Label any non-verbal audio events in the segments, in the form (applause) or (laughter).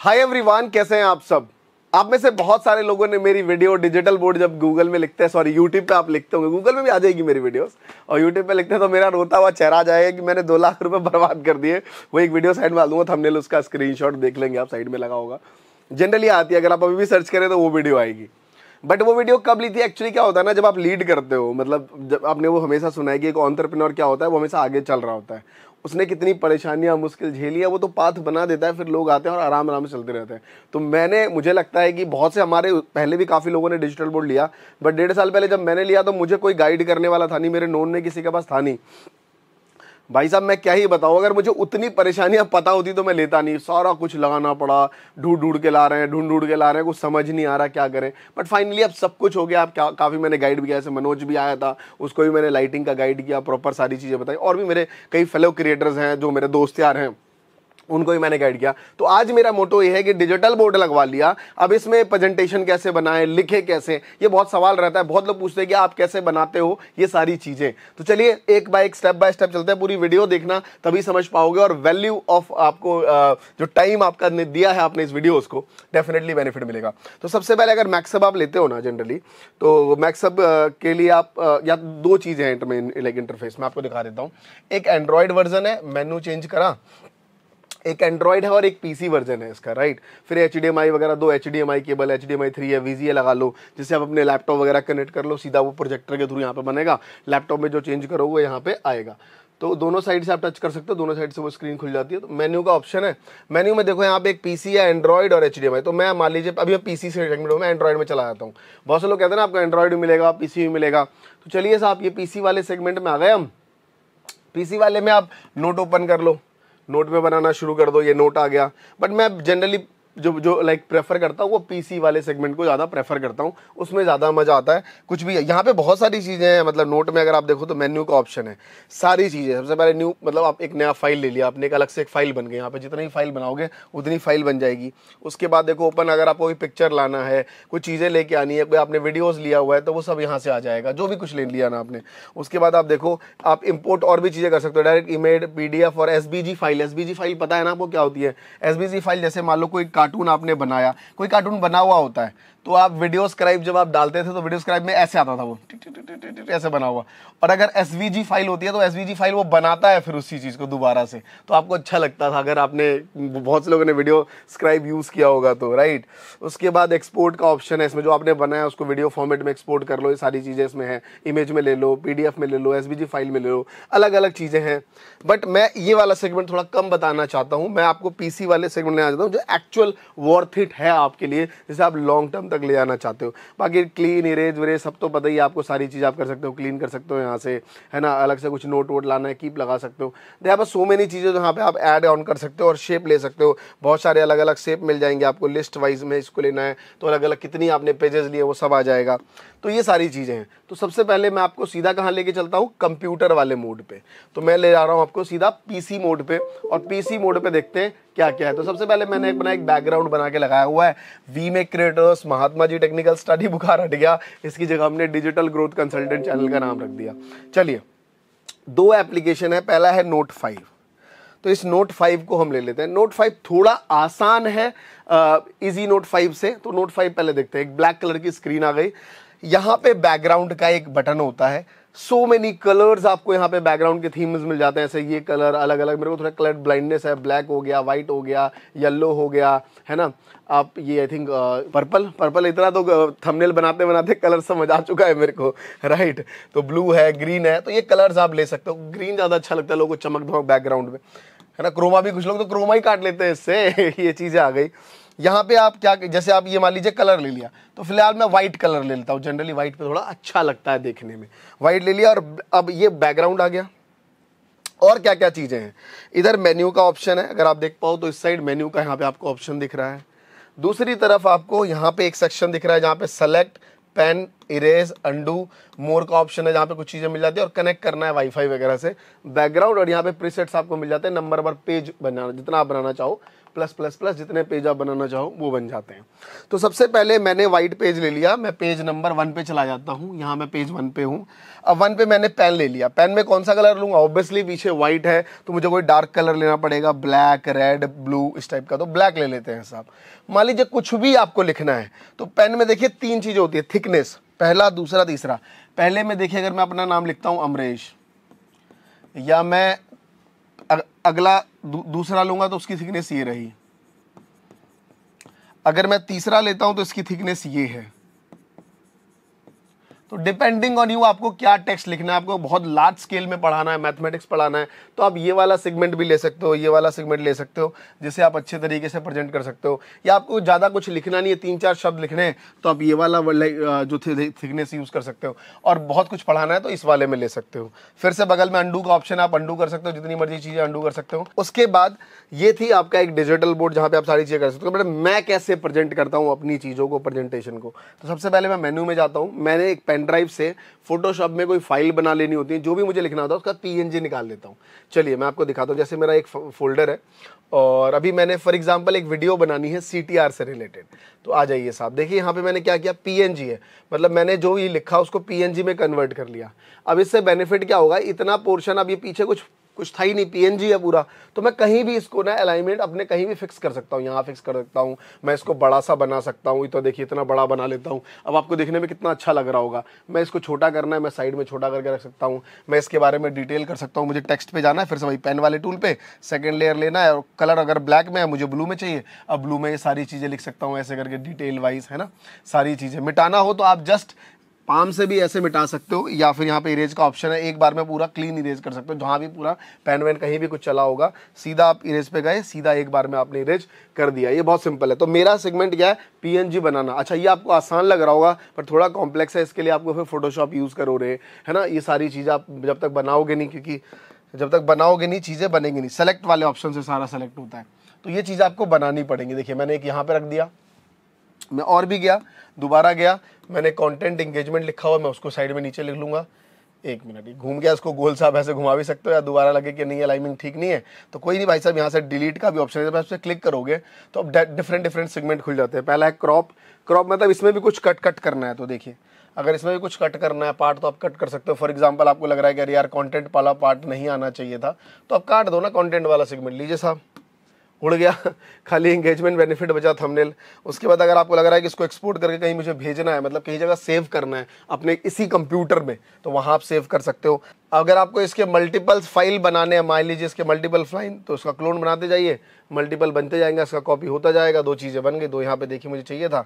hi everyone कैसे हैं आप सब आप में से बहुत सारे लोगों ने मेरी वीडियो डिजिटल बोर्ड जब गूगल में लिखते हैं सॉरी यूट्यूब पे आप लिखते होंगे गूगल में भी आ जाएगी मेरी वीडियोस और यूट्यूब पे लिखते हैं तो मेरा रोता हुआ चेहरा आ जाएगा कि मैंने दो लाख रुपए बर्बाद कर दिए वो एक वीडियो साइड में आ दूंगा थमनेल उसका स्क्रीनशॉट देख लेंगे आप साइड में लगा होगा जनरली आती है अगर आप अभी भी सर्च करें तो वो वीडियो आएगी बट वो वीडियो कब ली थी एक्चुअली क्या होता है ना जब आप लीड करते हो मतलब जब आपने वो हमेशा सुना है कि एक ऑन्टरप्रिनोर क्या होता है वो हमेशा आगे चल रहा होता है उसने कितनी परेशानियां मुश्किल झेली है वो तो पाथ बना देता है फिर लोग आते हैं और आराम आराम से चलते रहते हैं तो मैंने मुझे लगता है कि बहुत से हमारे पहले भी काफ़ी लोगों ने डिजिटल बोर्ड लिया बट डेढ़ साल पहले जब मैंने लिया तो मुझे कोई गाइड करने वाला था नहीं मेरे नोन ने किसी के पास था नहीं भाई साहब मैं क्या ही बताऊँ अगर मुझे उतनी परेशानियाँ पता होती तो मैं लेता नहीं सारा कुछ लगाना पड़ा ढूंढ ढूंढ के ला रहे हैं ढूंढ ढूंढ के ला रहे हैं कुछ समझ नहीं आ रहा क्या करें बट फाइनली अब सब कुछ हो गया अब क्या काफ़ी मैंने गाइड भी किया ऐसे मनोज भी आया था उसको भी मैंने लाइटिंग का गाइड किया प्रॉपर सारी चीज़ें बताई और भी मेरे कई फेलो क्रिएटर्स हैं जो मेरे दोस्त यार हैं उनको ही मैंने गाइड किया तो आज मेरा मोटो ये है कि डिजिटल बोर्ड लगवा लिया अब इसमें प्रेजेंटेशन कैसे बनाए लिखे कैसे ये बहुत सवाल रहता है बहुत लोग पूछते हैं कि आप कैसे बनाते हो ये सारी चीज़ें तो चलिए एक बाय एक स्टेप बाय स्टेप चलते हैं पूरी वीडियो देखना तभी समझ पाओगे और वैल्यू ऑफ आपको जो टाइम आपका दिया है आपने इस वीडियो को डेफिनेटली बेनिफिट मिलेगा तो सबसे पहले अगर मैक्सअप आप लेते हो ना जनरली तो मैक्सअप के लिए आप या दो चीज़ें हैं इंटरफेस में आपको दिखा देता हूँ एक एंड्रॉयड वर्जन है मेन्यू चेंज करा एक एंड्रॉयड है और एक पीसी वर्जन है इसका राइट फिर एच वगैरह दो H cable H D M three है वी लगा लो जिससे आप अपने लैपटॉप वगैरह कनेक्ट कर लो सीधा वो प्रोजेक्टर के थ्रू यहाँ पे बनेगा लैपटॉप में जो चेंज करो वो यहाँ पे आएगा तो दोनों साइड से आप टच कर सकते हो दोनों साइड से वो स्क्रीन खुल जाती है तो मेन्यू का ऑप्शन है मेन्यू में देखो यहाँ पे एक पीसी है एंड्रॉइड और एच तो मैं मान लीजिए अभी मैं पीसी से रेकमेंड हूँ मैं एंड्रॉइड में चला जाता हूँ बहुत से लोग कहते हैं ना आपको एंड्रॉइड भी मिलेगा पीसी भी मिलेगा तो चलिए साहब ये पीसी वाले सेगमेंट में आ गए हम पीसी वाले में आप नोट ओपन कर लो नोट में बनाना शुरू कर दो ये नोट आ गया बट मैं जनरली जो जो लाइक प्रेफर करता हूँ वो पीसी वाले सेगमेंट को ज़्यादा प्रेफर करता हूँ उसमें ज़्यादा मज़ा आता है कुछ भी यहाँ पे बहुत सारी चीज़ें हैं मतलब नोट में अगर आप देखो तो मेन्यू का ऑप्शन है सारी चीज़ें सबसे पहले न्यू मतलब आप एक नया फाइल ले लिया आपने एक अलग से एक फाइल बन गई यहाँ पर जितनी फाइल बनाओगे उतनी फाइल बन जाएगी उसके बाद देखो ओपन अगर आपको कोई पिक्चर लाना है कोई चीज़ें लेके आनी है कोई आपने वीडियोज़ लिया हुआ है तो वो सब यहाँ से आ जाएगा जो भी कुछ ले लिया ना आपने उसके बाद आप देखो आप इम्पोर्ट और भी चीज़ें कर सकते हो डायरेक्ट इमेड पी और एस फाइल एस फाइल पता है ना आपको क्या होती है एस फाइल जैसे मान लो कोई कार्टून आपने बनाया कोई कार्टून बना हुआ होता है तो आप वीडियो स्क्राइब जब आप डालते थे तो वीडियो स्क्राइब में ऐसे आता था वो ऐसे बना हुआ और अगर एस फाइल होती है तो एस फाइल वो बनाता है फिर उसी चीज़ को दोबारा से तो आपको अच्छा लगता था अगर आपने बहुत से लोगों ने वीडियो स्क्राइब यूज़ किया होगा तो राइट उसके बाद एक्सपोर्ट का ऑप्शन है इसमें जो आपने बनाया उसको वीडियो फॉर्मेट में एक्सपोर्ट कर लो ये सारी चीज़ें इसमें हैं इमेज में ले लो पी में ले लो एस फाइल में ले लो अलग अलग चीज़ें हैं बट मैं ये वाला सेगमेंट थोड़ा कम बताना चाहता हूँ मैं आपको पी वाले सेगमेंट लेना चाहता हूँ जो एक्चुअल बिल्कुल वर्थ इट है आपके लिए जिसे आप लॉन्ग टर्म तक ले जाना चाहते हो बाकी क्लीन इरेज वरेज सब तो पता ही आपको सारी चीज़ आप कर सकते हो क्लीन कर सकते हो यहाँ से है ना अलग से कुछ नोट वोट लाना है कीप लगा सकते हो दे आप सो मेनी चीज़ें जहाँ पर आप एड ऑन कर सकते हो और शेप ले सकते हो बहुत सारे अलग अलग शेप मिल जाएंगे आपको लिस्ट वाइज में इसको लेना है तो अलग अलग कितनी आपने पेजेस लिए वो सब आ जाएगा तो ये सारी चीज़ें हैं तो सबसे पहले मैं आपको सीधा कहाँ लेके चलता हूँ कंप्यूटर वाले मोड पे तो मैं ले जा रहा हूँ आपको सीधा पीसी मोड पे और पीसी मोड पे देखते हैं क्या क्या है तो सबसे पहले मैंने एक बना एक बैकग्राउंड बना के लगाया हुआ है we make creators Mahatma ji technical study बुखार हट गया इसकी जगह हमने डिजिटल ग्रोथ कंसल्टेंट चैनल का नाम रख दिया चलिए दो एप्लीकेशन है पहला है नोट फाइव तो इस नोट फाइव को हम ले लेते हैं नोट फाइव थोड़ा आसान है इजी नोट फाइव से तो नोट फाइव पहले देखते हैं एक ब्लैक कलर की स्क्रीन आ गई यहाँ पे बैकग्राउंड का एक बटन होता है सो मेनी कलर्स आपको यहाँ पे बैकग्राउंड के थीम्स मिल जाते हैं ऐसे ये कलर अलग अलग मेरे को थोड़ा कलर ब्लाइंडनेस है ब्लैक हो गया वाइट हो गया येलो हो गया है ना आप ये आई थिंक पर्पल पर्पल इतना तो थंबनेल uh, बनाते बनाते कलर समझ आ चुका है मेरे को राइट तो ब्लू है ग्रीन है तो ये कलर्स आप ले सकते हो ग्रीन ज़्यादा अच्छा लगता है लोगों को चमक धमक बैकग्राउंड में है ना क्रोमा भी कुछ लोग तो क्रोमा ही काट लेते हैं इससे (laughs) ये चीज़ें आ गई यहाँ पे आप क्या जैसे आप ये मान लीजिए कलर ले लिया तो फिलहाल मैं व्हाइट कलर ले लेता हूँ जनरली व्हाइट पे थोड़ा अच्छा लगता है देखने में व्हाइट ले लिया और अब ये बैकग्राउंड आ गया और क्या क्या चीज़ें हैं इधर मेन्यू का ऑप्शन है अगर आप देख पाओ तो इस साइड मेन्यू का यहाँ पे आपको ऑप्शन दिख रहा है दूसरी तरफ आपको यहाँ पे एक सेक्शन दिख रहा है जहाँ पे select pen erase undo more का ऑप्शन है जहाँ पे कुछ चीज़ें मिल जाती है और कनेक्ट करना है वाईफाई वगैरह से बैकग्राउंड और यहाँ पे प्रीसेट्स आपको मिल जाते हैं नंबर बार पेज बनाना जितना आप बनाना चाहो प्लस प्लस प्लस जितने पेज आप बनाना चाहो वो बन जाते हैं तो सबसे पहले मैंने वाइट पेज ले लिया मैं पेज नंबर वन पे चला जाता हूँ यहाँ मैं पेज वन पे हूँ अब वन पे मैंने पेन ले लिया पेन में कौन सा कलर लूंगा ऑब्वियसली पीछे व्हाइट है तो मुझे कोई डार्क कलर लेना पड़ेगा ब्लैक रेड ब्लू इस टाइप का तो ब्लैक ले लेते हैं साहब मान लीजिए कुछ भी आपको लिखना है तो पेन में देखिए तीन चीज़ें होती है थिकनेस पहला दूसरा तीसरा पहले में देखिए अगर मैं अपना नाम लिखता हूँ अमरेश या मैं अगला दू, दूसरा लूंगा तो उसकी थिकनेस ये रही अगर मैं तीसरा लेता हूं तो इसकी थिकनेस ये है तो डिपेंडिंग ऑन यू आपको क्या टेक्स्ट लिखना है आपको बहुत लार्ज स्केल में पढ़ाना है मैथमेटिक्स पढ़ाना है तो आप ये वाला सेगमेंट भी ले सकते हो ये वाला सेगमेंट ले सकते हो जिसे आप अच्छे तरीके से प्रेजेंट कर सकते हो या आपको ज़्यादा कुछ लिखना नहीं है तीन चार शब्द लिखने हैं तो आप ये वाला जो थिकनेस यूज़ कर सकते हो और बहुत कुछ पढ़ाना है तो इस वाले में ले सकते हो फिर से बगल में अंडू का ऑप्शन आप अंडू कर सकते हो जितनी मर्जी चीज़ें अंडू कर सकते हो उसके बाद ये थी आपका एक डिजिटल बोर्ड जहाँ पे आप सारी चीज़ें कर सकते हो तो बट मैं कैसे प्रेजेंट करता हूँ अपनी चीज़ों को प्रेजेंटेशन को तो सबसे पहले मैं मेन्यू में जाता हूँ मैंने एक पेन पेन ड्राइव से फोटोशॉप में कोई फाइल बना लेनी होती है जो भी मुझे लिखना होता है उसका पी निकाल लेता हूँ चलिए मैं आपको दिखाता हूँ जैसे मेरा एक फोल्डर है और अभी मैंने फॉर एग्जाम्पल एक वीडियो बनानी है सी से रिलेटेड तो आ जाइए साहब देखिए यहाँ पे मैंने क्या किया पी है मतलब मैंने जो ये लिखा उसको पी में कन्वर्ट कर लिया अब इससे बेनिफिट क्या होगा इतना पोर्शन अभी पीछे कुछ कुछ था ही नहीं पीएनजी है पूरा तो मैं कहीं भी इसको ना अलाइनमेंट अपने कहीं भी फिक्स कर सकता हूँ यहाँ फिक्स कर सकता हूँ मैं इसको बड़ा सा बना सकता हूँ तो देखिए इतना बड़ा बना लेता हूँ अब आपको देखने में कितना अच्छा लग रहा होगा मैं इसको छोटा करना है मैं साइड में छोटा करके रख सकता हूँ मैं इसके बारे में डिटेल कर सकता हूँ मुझे टेक्स्ट पे जाना है फिर से वही पेन वाले टूल पे सेकेंड लेयर लेना है और कलर अगर ब्लैक में है मुझे ब्लू में चाहिए अब ब्लू में ये सारी चीज़ें लिख सकता हूँ ऐसे करके डिटेल वाइज है ना सारी चीज़ें मिटाना हो तो आप जस्ट पाम से भी ऐसे मिटा सकते हो या फिर यहाँ पे इरेज का ऑप्शन है एक बार में पूरा क्लीन इरेज कर सकते हो जहाँ भी पूरा पेन वेन कहीं भी कुछ चला होगा सीधा आप इरेज पे गए सीधा एक बार में आपने इरेज कर दिया ये बहुत सिंपल है तो मेरा सेगमेंट क्या है पीएनजी बनाना अच्छा ये आपको आसान लग रहा होगा पर थोड़ा कॉम्प्लेक्स है इसके लिए आपको फिर फोटोशॉप यूज़ करो रहे है ना ये सारी चीज़ आप जब तक बनाओगे नहीं क्योंकि जब तक बनाओगे नहीं चीज़ें बनेंगी नहीं सेलेक्ट वाले ऑप्शन से सारा सेलेक्ट होता है तो ये चीज़ आपको बनानी पड़ेंगी देखिए मैंने एक यहाँ पर रख दिया मैं और भी गया दोबारा गया मैंने कंटेंट इंगेजमेंट लिखा हुआ मैं उसको साइड में नीचे लिख लूँगा एक मिनट घूम गया उसको गोल साहब ऐसे घुमा भी सकते हो या दोबारा लगे कि नहीं अलाइनमेंट ठीक नहीं है तो कोई नहीं भाई साहब यहाँ से डिलीट का भी ऑप्शन है जब आप क्लिक करोगे तो अब डिफरेंट डिफरेंट सेगमेंट खुल जाते हैं पहला है क्रॉप क्रॉप मतलब इसमें भी कुछ कट कट करना है तो देखिए अगर इसमें भी कुछ कट करना है पार्ट तो आप कट कर सकते हो फॉर एग्जाम्पल आपको लग रहा है कि यार कॉन्टेंट वाला पार्ट नहीं आना चाहिए था तो आप काट दो ना कॉन्टेंट वाला सेगमेंट लीजिए साहब उड़ गया (laughs) खाली इंगेजमेंट बेनिफिट बचा थंबनेल उसके बाद अगर आपको लग रहा है कि इसको एक्सपोर्ट करके कहीं मुझे भेजना है मतलब कहीं जगह सेव करना है अपने इसी कंप्यूटर में तो वहाँ आप सेव कर सकते हो अगर आपको इसके मल्टीपल फाइल बनाने हैं मान लीजिए इसके मल्टीपल फाइल तो उसका क्लोन बनाते जाइए मल्टीपल बनते जाएंगे इसका कॉपी होता जाएगा दो चीज़ें बन गई दो यहाँ पर देखिए मुझे चाहिए था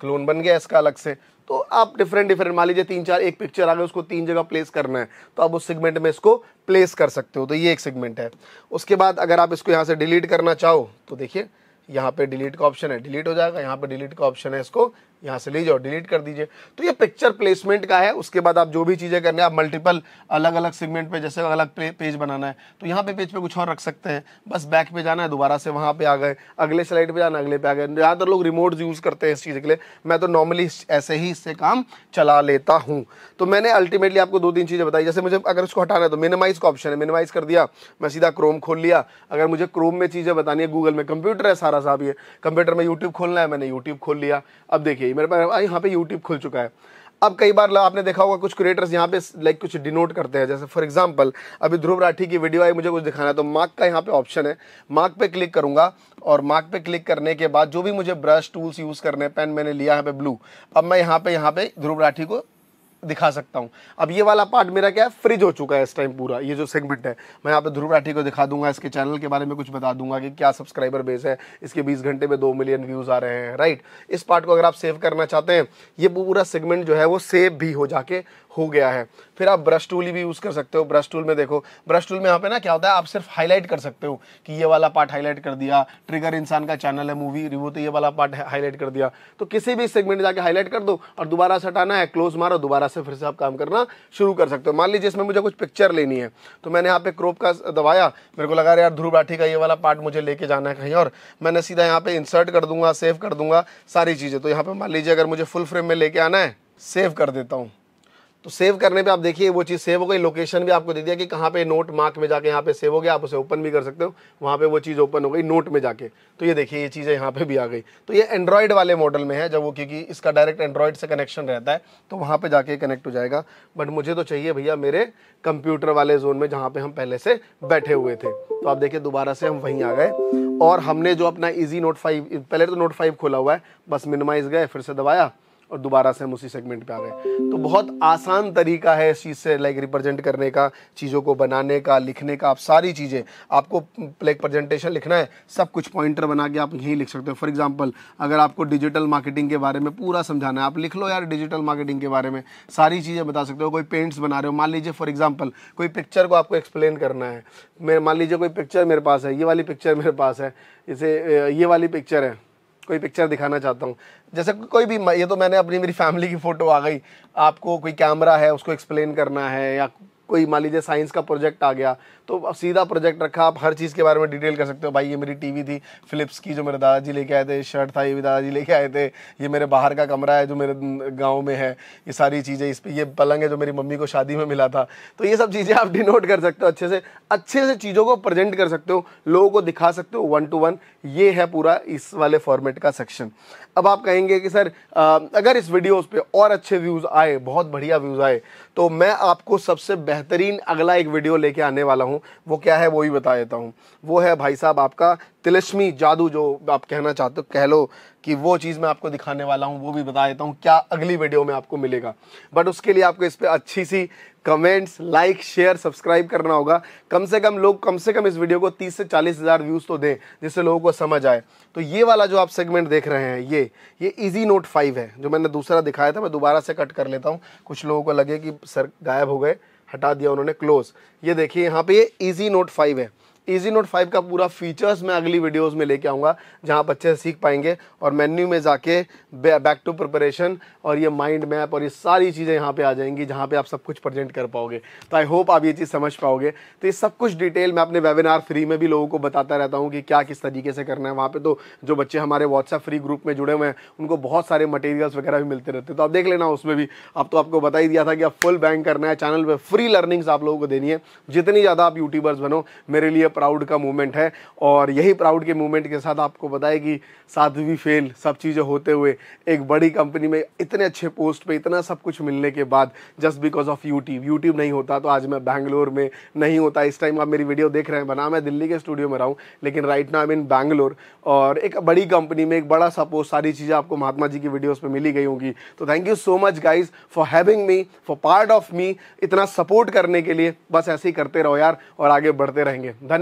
क्लोन बन गया इसका अलग से तो आप डिफरेंट डिफरेंट मान लीजिए तीन चार एक पिक्चर आ गए उसको तीन जगह प्लेस करना है तो आप उस सेगमेंट में इसको प्लेस कर सकते हो तो ये एक सेगमेंट है उसके बाद अगर आप इसको यहाँ से डिलीट करना चाहो तो देखिए यहाँ पे डिलीट का ऑप्शन है डिलीट हो जाएगा यहाँ पे डिलीट का ऑप्शन है इसको यहाँ से ले जाओ डिलीट कर दीजिए तो ये पिक्चर प्लेसमेंट का है उसके बाद आप जो भी चीज़ें करने आप मल्टीपल अलग अलग सेगमेंट पे जैसे अलग पेज बनाना है तो यहाँ पे पेज पे कुछ और रख सकते हैं बस बैक पे जाना है दोबारा से वहाँ पे आ गए अगले स्लाइड पे जाना अगले पे आ गए ज़्यादातर तो लोग रिमोट यूज़ करते हैं इस चीज़ के लिए मैं तो नॉर्मली ऐसे ही इससे काम चला लेता हूँ तो मैंने अल्टीमेटली आपको दो तीन चीज़ें बताई जैसे मुझे अगर उसको हटाना है तो मिनिमाइज़ का ऑप्शन है मिनिमाइज़ कर दिया मैं सीधा क्रोम खोल लिया अगर मुझे क्रोम में चीज़ें बतानी है गूगल में कंप्यूटर है सारा साहब ये कंप्यूटर में यूट्यूब खोलना है मैंने यूट्यूब खोल लिया अब देखिए गई मेरे पास यहाँ पे यूट्यूब खुल चुका है अब कई बार आपने देखा होगा कुछ क्रिएटर्स यहाँ पे लाइक कुछ डिनोट करते हैं जैसे फॉर एग्जांपल अभी ध्रुव राठी की वीडियो आई मुझे कुछ दिखाना है तो मार्क का यहाँ पे ऑप्शन है मार्क पे क्लिक करूंगा और मार्क पे क्लिक करने के बाद जो भी मुझे ब्रश टूल्स यूज़ करने पेन मैंने लिया है पे ब्लू अब मैं यहाँ पे यहाँ पे ध्रुव राठी को दिखा सकता हूँ अब ये वाला पार्ट मेरा क्या है फ्रिज हो चुका है इस टाइम पूरा ये जो सेगमेंट है मैं यहाँ पे ध्रुव राठी को दिखा दूंगा इसके चैनल के बारे में कुछ बता दूंगा कि क्या सब्सक्राइबर बेस है इसके बीस घंटे में दो मिलियन व्यूज़ आ रहे हैं राइट इस पार्ट को अगर आप सेव करना चाहते हैं ये पूरा सेगमेंट जो है वो सेव भी हो जाके हो गया है फिर आप ब्रश टूल भी यूज़ कर सकते हो ब्रश टूल में देखो ब्रश टूल में यहाँ पे ना क्या होता है आप सिर्फ हाईलाइट कर सकते हो कि ये वाला पार्ट हाईलाइट कर दिया ट्रिगर इंसान का चैनल है मूवी रिव्यू तो ये वाला पार्ट हाईलाइट कर दिया तो किसी भी सेगमेंट जाके हाईलाइट कर दो और दोबारा से हटाना है क्लोज मारो दोबारा से फिर से आप काम करना शुरू कर सकते हो मान लीजिए इसमें मुझे कुछ पिक्चर लेनी है तो मैंने यहाँ पे क्रोप का दबाया मेरे को लगा यार ध्रुव राठी का ये वाला पार्ट मुझे लेके जाना है कहीं और मैंने सीधा यहाँ पे इंसर्ट कर दूंगा सेव कर दूंगा सारी चीज़ें तो यहाँ पे मान लीजिए अगर मुझे फुल फ्रेम में लेके आना है सेव कर देता हूँ तो सेव करने पे आप देखिए वो चीज़ सेव हो गई लोकेशन भी आपको दे दिया कि कहाँ पे नोट मार्क में जाके यहाँ पे सेव हो गया आप उसे ओपन भी कर सकते हो वहाँ पे वो चीज़ ओपन हो गई नोट में जाके तो ये देखिए ये चीज़ें यहाँ पे भी आ गई तो ये एंड्रॉयड वाले मॉडल में है जब वो क्योंकि इसका डायरेक्ट एंड्रॉयड से कनेक्शन रहता है तो वहाँ पर जाके कनेक्ट हो जाएगा बट मुझे तो चाहिए भैया मेरे कंप्यूटर वाले जोन में जहाँ पर हम पहले से बैठे हुए थे तो आप देखिए दोबारा से हम वहीं आ गए और हमने जो अपना ईजी नोट फाइव पहले तो नोट फाइव खोला हुआ है बस मिनिमाइज गए फिर से दबाया और दोबारा से हम उसी सेगमेंट पे आ गए तो बहुत आसान तरीका है इस चीज़ से लाइक रिप्रेजेंट करने का चीज़ों को बनाने का लिखने का आप सारी चीज़ें आपको लाइक प्रेजेंटेशन लिखना है सब कुछ पॉइंटर बना के आप यहीं लिख सकते हो फॉर एग्जाम्पल अगर आपको डिजिटल मार्केटिंग के बारे में पूरा समझाना है आप लिख लो यार डिजिटल मार्केटिंग के बारे में सारी चीज़ें बता सकते हो कोई पेंट्स बना रहे हो मान लीजिए फॉर एग्जाम्पल कोई पिक्चर को आपको एक्सप्लेन करना है मेरे मान लीजिए कोई पिक्चर मेरे पास है ये वाली पिक्चर मेरे पास है इसे ये वाली पिक्चर है कोई पिक्चर दिखाना चाहता हूँ जैसे कोई भी ये तो मैंने अपनी मेरी फैमिली की फ़ोटो आ गई आपको कोई कैमरा है उसको एक्सप्लेन करना है या कोई मान लीजिए साइंस का प्रोजेक्ट आ गया तो सीधा प्रोजेक्ट रखा आप हर चीज़ के बारे में डिटेल कर सकते हो भाई ये मेरी टीवी थी फिलिप्स की जो मेरे दादाजी लेके आए थे शर्ट था ये भी दादाजी लेके आए थे ये मेरे बाहर का कमरा है जो मेरे गाँव में है ये सारी चीज़ें इस पर ये पलंग है जो मेरी मम्मी को शादी में मिला था तो ये सब चीज़ें आप डिनोट कर सकते हो अच्छे से अच्छे से चीज़ों को प्रजेंट कर सकते हो लोगों को दिखा सकते हो वन टू वन ये है पूरा इस वाले फॉर्मेट का सेक्शन अब आप कहेंगे कि सर अगर इस वीडियोज़ पर और अच्छे व्यूज़ आए बहुत बढ़िया व्यूज़ आए तो मैं आपको सबसे बेहतरीन अगला एक वीडियो लेके आने वाला हूँ वो क्या है वो भी बता देता हूँ वो है भाई साहब आपका तिलश्मी जादू जो आप कहना चाहते हो कह लो कि वो चीज़ मैं आपको दिखाने वाला हूँ वो भी बता देता हूँ क्या अगली वीडियो में आपको मिलेगा बट उसके लिए आपको इस पर अच्छी सी कमेंट्स लाइक शेयर सब्सक्राइब करना होगा कम से कम लोग कम से कम इस वीडियो को 30 से 40 हज़ार व्यूज़ तो दें जिससे लोगों को समझ आए तो ये वाला जो आप सेगमेंट देख रहे हैं ये ये इजी नोट फाइव है जो मैंने दूसरा दिखाया था मैं दोबारा से कट कर लेता हूँ कुछ लोगों को लगे कि सर गायब हो गए हटा दिया उन्होंने क्लोज ये देखिए यहाँ पर ये ईजी नोट फाइव है ईजी नोट फाइव का पूरा फीचर्स मैं अगली वीडियोस में लेके आऊँगा जहाँ आप अच्छे से सीख पाएंगे और मेन्यू में जाके बैक टू प्रिपरेशन और ये माइंड मैप और ये सारी चीज़ें यहाँ पर आ जाएंगी जहाँ पर आप सब कुछ प्रेजेंट कर पाओगे तो आई होप आप ये चीज़ समझ पाओगे तो ये सब कुछ डिटेल मैं अपने वेबिनार फ्री में भी लोगों को बताता रहता हूँ कि क्या किस तरीके से करना है वहाँ पर तो जो बच्चे हमारे व्हाट्सएप फ्री ग्रुप में जुड़े हुए हैं उनको बहुत सारे मटेरियल्स वगैरह भी मिलते रहते तो आप देख लेना उसमें भी अब तो आपको बता ही दिया था कि आप फुल बैंक करना है चैनल पर फ्री लर्निंग्स आप लोगों को देनी है जितनी ज़्यादा आप यूट्यूबर्स बनो मेरे लिए प्राउड का मूवमेंट है और यही प्राउड के मूवमेंट के साथ आपको बताए कि फेल सब चीज़ें होते हुए एक बड़ी कंपनी में इतने अच्छे पोस्ट पे इतना सब कुछ मिलने के बाद just because of YouTube YouTube नहीं होता तो आज मैं बैंगलोर में नहीं होता इस टाइम आप मेरी वीडियो देख रहे हैं बना मैं दिल्ली के स्टूडियो में रहा हूँ लेकिन राइट ना आई मीन बैंगलोर और एक बड़ी कंपनी में एक बड़ा सपोर्ट सारी चीज़ें आपको महात्मा जी की वीडियोज़ पर मिली गई होंगी तो thank you so much guys for having me for part of me इतना सपोर्ट करने के लिए बस ऐसे ही करते रहो यार और आगे बढ़ते रहेंगे धन्यवाद